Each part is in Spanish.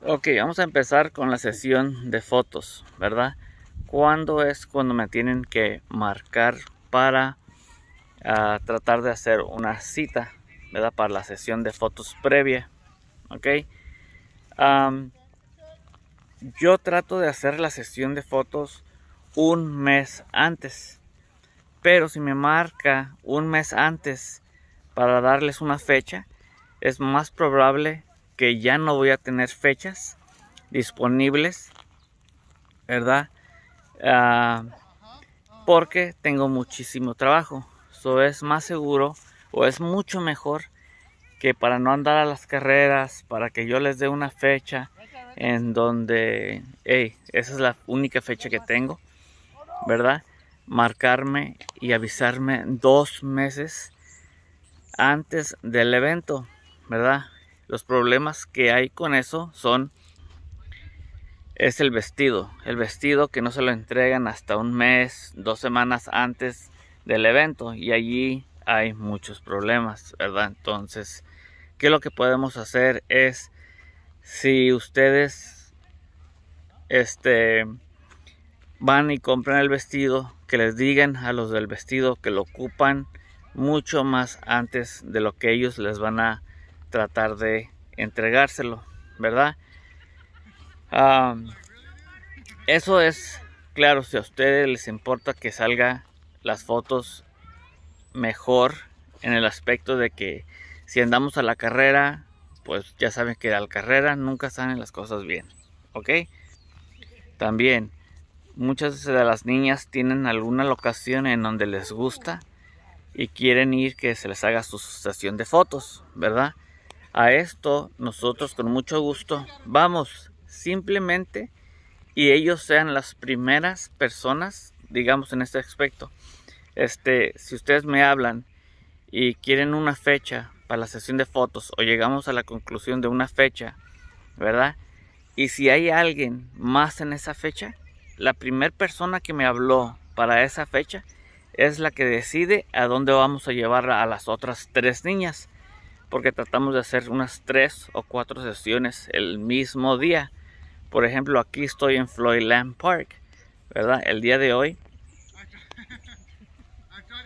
Ok, vamos a empezar con la sesión de fotos, ¿verdad? ¿Cuándo es cuando me tienen que marcar para ah, tratar de hacer una cita, ¿verdad? Para la sesión de fotos previa, ¿ok? yo trato de hacer la sesión de fotos un mes antes, pero si me marca un mes antes para darles una fecha, es más probable que ya no voy a tener fechas disponibles, ¿verdad? Ah, porque tengo muchísimo trabajo. Eso es más seguro o es mucho mejor que para no andar a las carreras, para que yo les dé una fecha en donde, hey, esa es la única fecha que tengo, ¿verdad? Marcarme y avisarme dos meses antes del evento, ¿verdad? Los problemas que hay con eso son es el vestido. El vestido que no se lo entregan hasta un mes, dos semanas antes del evento. Y allí hay muchos problemas, ¿verdad? Entonces, ¿qué es lo que podemos hacer? Es si ustedes este, van y compran el vestido, que les digan a los del vestido que lo ocupan mucho más antes de lo que ellos les van a tratar de entregárselo, ¿verdad? eso es claro, si a ustedes les importa que salga las fotos mejor en el aspecto de que si andamos a la carrera, pues ya saben que a la carrera nunca salen las cosas bien, ¿ok? También muchas de las niñas tienen alguna locación en donde les gusta y quieren ir que se les haga su sesión de fotos, ¿verdad? A esto nosotros con mucho gusto vamos simplemente y ellos sean las primeras personas, digamos en este aspecto. Este, si ustedes me hablan y quieren una fecha para la sesión de fotos o llegamos a la conclusión de una fecha, ¿verdad? Y si hay alguien más en esa fecha, la primera persona que me habló para esa fecha es la que decide a dónde vamos a llevar a las otras tres niñas porque tratamos de hacer unas tres o cuatro sesiones el mismo día. Por ejemplo, aquí estoy en Floyd Land Park, ¿verdad? El día de hoy.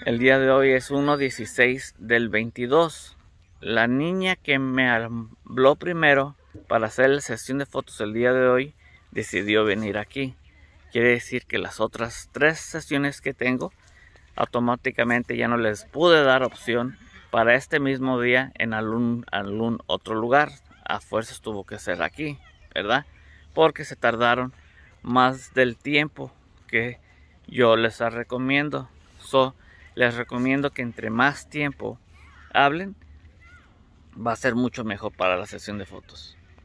El día de hoy es 1.16 del 22. La niña que me habló primero para hacer la sesión de fotos el día de hoy decidió venir aquí. Quiere decir que las otras tres sesiones que tengo automáticamente ya no les pude dar opción para este mismo día en algún, otro lugar. A fuerzas tuvo que ser aquí, ¿verdad? Porque se tardaron más del tiempo que yo les recomiendo. So, les recomiendo que entre más tiempo hablen, va a ser mucho mejor para la sesión de fotos.